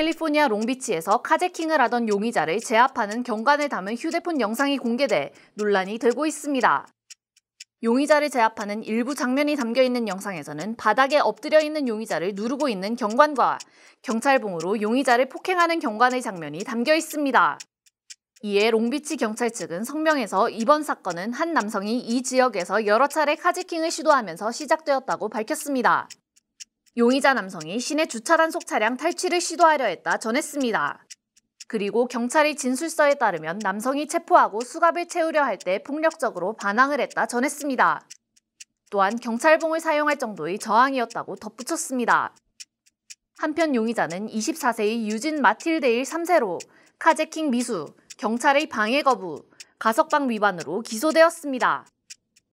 캘리포니아 롱비치에서 카제킹을 하던 용의자를 제압하는 경관을 담은 휴대폰 영상이 공개돼 논란이 되고 있습니다. 용의자를 제압하는 일부 장면이 담겨 있는 영상에서는 바닥에 엎드려 있는 용의자를 누르고 있는 경관과 경찰봉으로 용의자를 폭행하는 경관의 장면이 담겨 있습니다. 이에 롱비치 경찰 측은 성명에서 이번 사건은 한 남성이 이 지역에서 여러 차례 카지킹을 시도하면서 시작되었다고 밝혔습니다. 용의자 남성이 시내 주차 단속 차량 탈취를 시도하려 했다 전했습니다. 그리고 경찰의 진술서에 따르면 남성이 체포하고 수갑을 채우려 할 때 폭력적으로 반항을 했다 전했습니다. 또한 경찰봉을 사용할 정도의 저항이었다고 덧붙였습니다. 한편 용의자는 24세의 유진 마틸데일 3세로 카제킹 미수, 경찰의 방해 거부, 가석방 위반으로 기소되었습니다.